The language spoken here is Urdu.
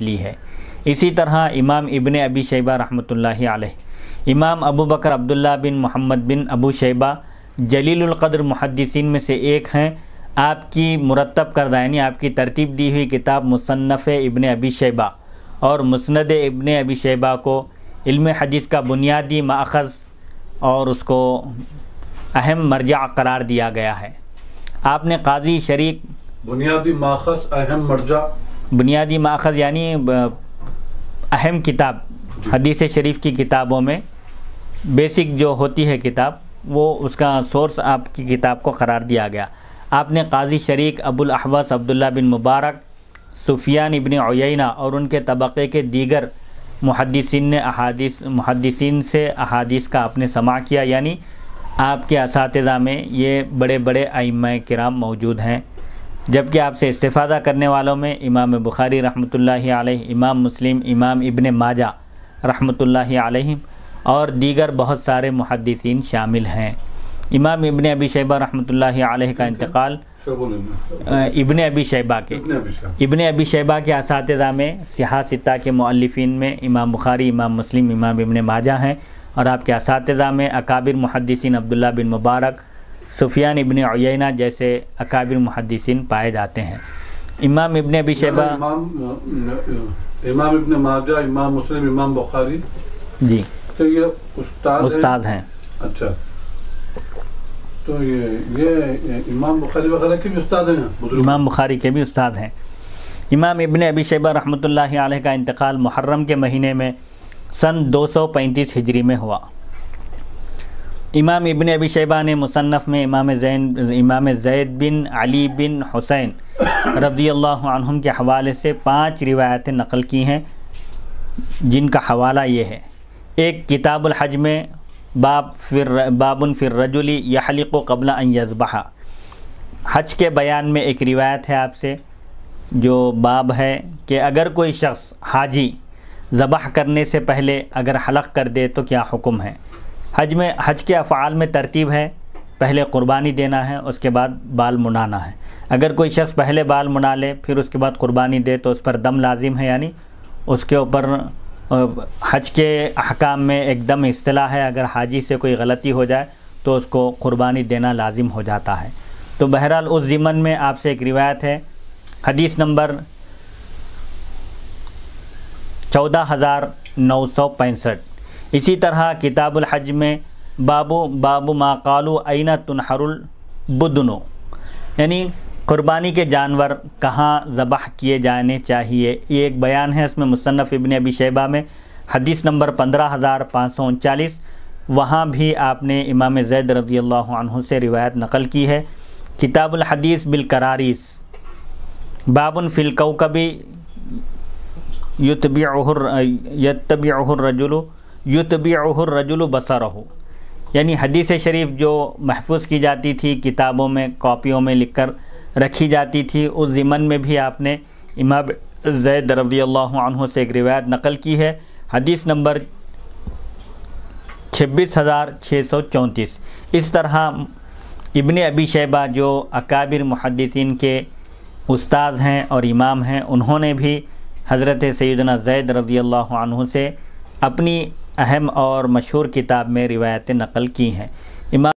لی ہے اسی طرح امام ابن ابی شیبہ رحمۃ اللہ علیہ امام ابو بکر عبداللہ بن محمد بن ابو شیبہ جلیل القدر محدثین میں سے ایک ہیں آپ کی مرتب کردہ یعنی آپ کی ترتیب دی ہوئی کتاب مصنف ابن ابی شیبہ اور مصند ابن ابی شیبہ کو علم حدیث کا بنیادی ماخذ اور اس کو اہم مرجع قرار دیا گیا ہے آپ نے قاضی شریک بنیادی اہم مرجع بنیادی ماخذ یعنی اہم کتاب جی۔ حدیث شریف کی کتابوں میں بیسک جو ہوتی ہے کتاب وہ اس کا سورس آپ کی کتاب کو قرار دیا گیا آپ نے قاضی شریک ابو ابوالاحواس عبداللہ بن مبارک صفیان ابن عیینہ اور ان کے طبقے کے دیگر محدثین نے احادیث محدثین سے احادیث کا آپ نے سماع کیا یعنی آپ کے اساتذہ میں یہ بڑے بڑے ائمہ کرام موجود ہیں جبکہ آپ سے استفادہ کرنے والوں میں امام بخاری رحمۃ اللہ علیہ امام مسلم امام ابن ماجہ رحمۃ اللہ علیہ اور دیگر بہت سارے محدثین شامل ہیں امام ابن ابی شیبہ رحمۃ اللہ علیہ کا انتقال ابن ابی شیبہ کے ابن ابی شیبہ کے اساتذہ میں سیاہ ستہ کے معلفین میں امام بخاری امام مسلم امام ابن ماجہ ہیں اور آپ کے اساتذہ میں اکابر محدثین عبداللہ بن مبارک سفیان ابن عیینہ جیسے اکابر محدثین پائے جاتے ہیں امام ابن ابی یعنی شیبہ امام ابن ماجہ امام امام مسلم بخاری جی تو یہ استاد استاد ہیں اچھا تو یہ امام بخاری کے بھی استاد ہیں امام بخاری کے بھی استاد ہیں امام ابن ابی شیبہ رحمۃ اللہ علیہ کا انتقال محرم کے مہینے میں سن دو سو پینتیس ہجری میں ہوا امام ابن ابی شیبہ نے مصنف میں امام زین امام زید بن علی بن حسین رضی اللہ عنہم کے حوالے سے پانچ روایتیں نقل کی ہیں جن کا حوالہ یہ ہے ایک کتاب الحج میں باب فر بابن فر رجولی یحلق و قبل عینبہ حج کے بیان میں ایک روایت ہے آپ سے جو باب ہے کہ اگر کوئی شخص حاجی ذبح کرنے سے پہلے اگر حلق کر دے تو کیا حکم ہے حج میں حج کے افعال میں ترتیب ہے پہلے قربانی دینا ہے اس کے بعد بال منانا ہے اگر کوئی شخص پہلے بال منا لے پھر اس کے بعد قربانی دے تو اس پر دم لازم ہے یعنی اس کے اوپر حج کے حکام میں ایک دم اصطلاح ہے اگر حاجی سے کوئی غلطی ہو جائے تو اس کو قربانی دینا لازم ہو جاتا ہے تو بہرحال اس ضمن میں آپ سے ایک روایت ہے حدیث نمبر چودہ ہزار نو سو پینسٹھ اسی طرح کتاب الحج میں بابو بابو ما قالو عینہ تنحر البدنو یعنی قربانی کے جانور کہاں ذبح کیے جانے چاہیے یہ ایک بیان ہے اس میں مصنف ابن ابی شیبہ میں حدیث نمبر پندرہ ہزار پانچ سو انچالیس وہاں بھی آپ نے امام زید رضی اللہ عنہ سے روایت نقل کی ہے کتاب الحدیث بالقراریس بابن فلکو کبھی یتبعہ عہر طبی عہر رجولو یو طبی عہر رجول بسا رہو یعنی حدیث شریف جو محفوظ کی جاتی تھی کتابوں میں کاپیوں میں لکھ کر رکھی جاتی تھی اس ضمن میں بھی آپ نے امام زید رضی اللہ عنہ سے ایک روایت نقل کی ہے حدیث نمبر چھبیس ہزار چھ سو چونتیس اس طرح ابن ابی شیبہ جو اکابر محدثین کے استاذ ہیں اور امام ہیں انہوں نے بھی حضرت سیدنا زید رضی اللہ عنہ سے اپنی اہم اور مشہور کتاب میں روایتیں نقل کی ہیں امام